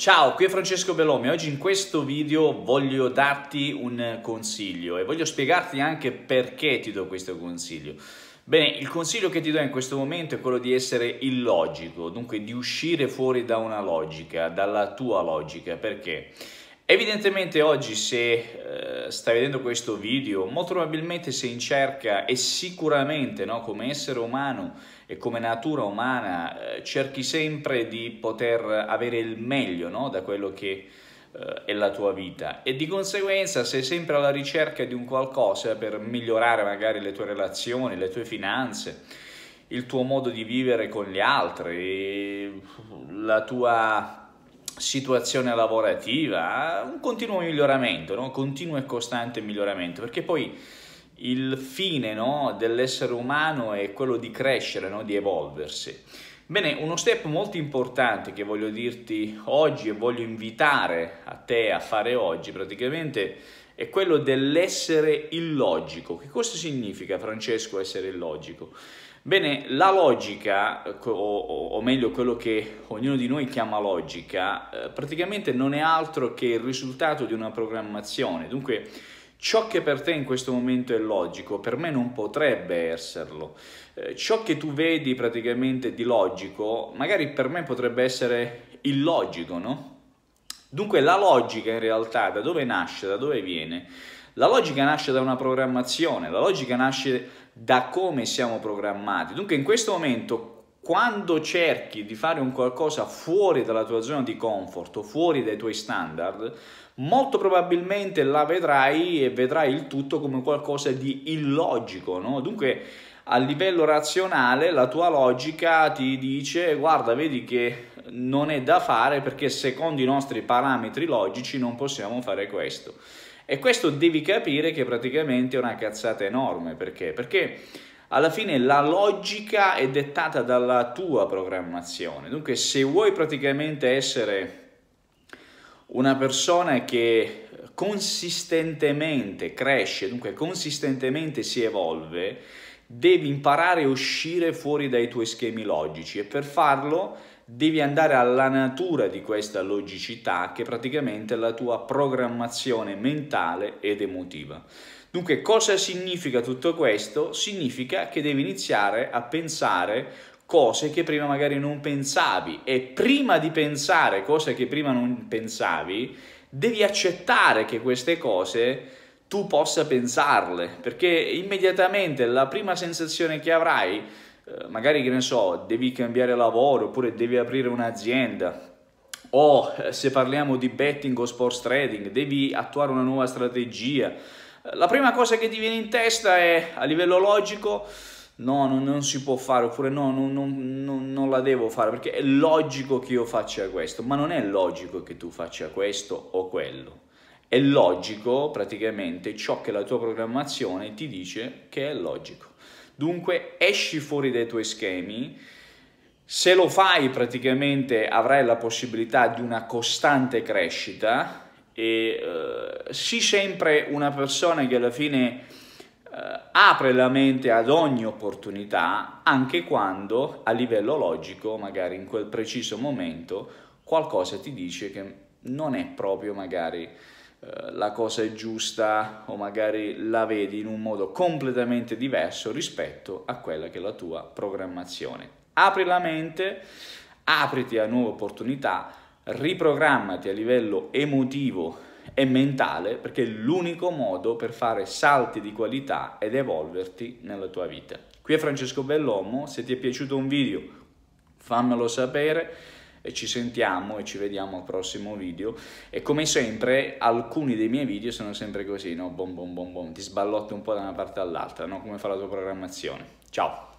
Ciao, qui è Francesco Bellomi oggi in questo video voglio darti un consiglio e voglio spiegarti anche perché ti do questo consiglio. Bene, il consiglio che ti do in questo momento è quello di essere illogico, dunque di uscire fuori da una logica, dalla tua logica, perché? Evidentemente oggi se eh, stai vedendo questo video, molto probabilmente sei in cerca e sicuramente no, come essere umano e come natura umana eh, cerchi sempre di poter avere il meglio no, da quello che eh, è la tua vita e di conseguenza sei sempre alla ricerca di un qualcosa per migliorare magari le tue relazioni, le tue finanze, il tuo modo di vivere con gli altri, la tua situazione lavorativa, un continuo miglioramento, no? continuo e costante miglioramento, perché poi il fine no, dell'essere umano è quello di crescere, no, di evolversi. Bene, uno step molto importante che voglio dirti oggi e voglio invitare a te a fare oggi praticamente è quello dell'essere illogico. Che cosa significa, Francesco, essere illogico? Bene, la logica, eh, o, meglio quello che ognuno di noi chiama logica, eh, praticamente non è altro che il risultato di una programmazione. Dunque, ciò che per te in questo momento è logico, per me non potrebbe esserlo. Eh, ciò che tu vedi praticamente di logico, magari per me potrebbe essere illogico, no? Dunque, la logica in realtà da dove nasce, da dove viene? La logica nasce da una programmazione, la logica nasce da come siamo programmati. Dunque in questo momento quando cerchi di fare un qualcosa fuori dalla tua zona di comfort, fuori dai tuoi standard, molto probabilmente la vedrai e vedrai il tutto come qualcosa di illogico, no? Dunque a livello razionale la tua logica ti dice guarda vedi che non è da fare perché secondo i nostri parametri logici non possiamo fare questo. E questo devi capire che praticamente è una cazzata enorme, perché? Perché alla fine la logica è dettata dalla tua programmazione, dunque se vuoi praticamente essere una persona che consistentemente cresce, dunque consistentemente si evolve, devi imparare a uscire fuori dai tuoi schemi logici e per farlo devi andare alla natura di questa logicità che è praticamente la tua programmazione mentale ed emotiva. Dunque cosa significa tutto questo? Significa che devi iniziare a pensare cose che prima magari non pensavi e prima di pensare cose che prima non pensavi devi accettare che queste cose tu possa pensarle perché immediatamente la prima sensazione che avrai eh, magari che ne so, devi cambiare lavoro oppure devi aprire un'azienda o eh, se parliamo di betting o sports trading, devi attuare una nuova strategia. Eh, la prima cosa che ti viene in testa è a livello logico no, non, non si può fare oppure no, non, non, non la devo fare perché è logico che io faccia questo, ma non è logico che tu faccia questo o quello. È logico praticamente ciò che la tua programmazione ti dice che è logico. Dunque esci fuori dai tuoi schemi, se lo fai praticamente avrai la possibilità di una costante crescita e eh, sii sempre una persona che alla fine eh, apre la mente ad ogni opportunità, anche quando a livello logico, magari in quel preciso momento, qualcosa ti dice che non è proprio magari eh, la cosa è giusta o magari la vedi in un modo completamente diverso rispetto a quella che è la tua programmazione. Apri la mente, apriti a nuove opportunità, riprogrammati a livello emotivo e mentale perché è l'unico modo per fare salti di qualità ed evolverti nella tua vita. Qui è Francesco Bellomo, se ti è piaciuto un video fammelo sapere e ci sentiamo e ci vediamo al prossimo video e come sempre alcuni dei miei video sono sempre così, no? Bom bom bom bom, ti sballotti un po' da una parte all'altra, no? Come fa la tua programmazione. Ciao!